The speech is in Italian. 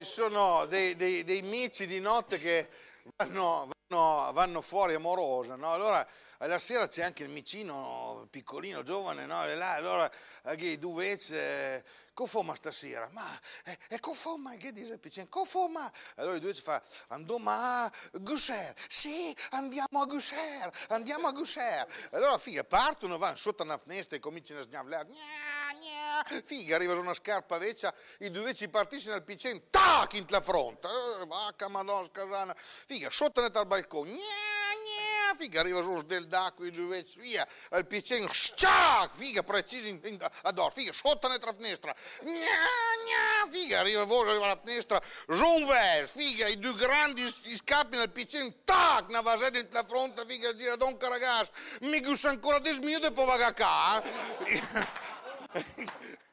Ci sono dei, dei, dei, mici di notte che vanno, vanno, vanno fuori amorosa, no? Allora alla sera c'è anche il micino piccolino, giovane, no? E là, allora, anche eh, i duvets Conforma stasera, ma è, è conforma che dice il Picen, conforma. Allora i due ci fa, andiamo a Gusser, sì, andiamo a Gusser, andiamo a Gusser. Allora figa, partono, vanno sotto una finestra e cominciano a sgnavellare, figa, arriva su una scarpa vecchia, i due ci partissero al piccino, tac, in la fronte, eh, vacca madonna, scasana, figa, sotto al balcone, gna, figa, arriva giù dell'acqua e lui via, il piccino, sciac, figa, precisi a dor, figa, scottane tra finestra, gna, gna, figa, arriva volo, arriva la finestra, giù vers, figa, i due grandi scappi nel piccino, tac, una vasetta in la fronte, figa, gira don ragazzo, mi gusta ancora 10 minuti e poi va a cacà, eh?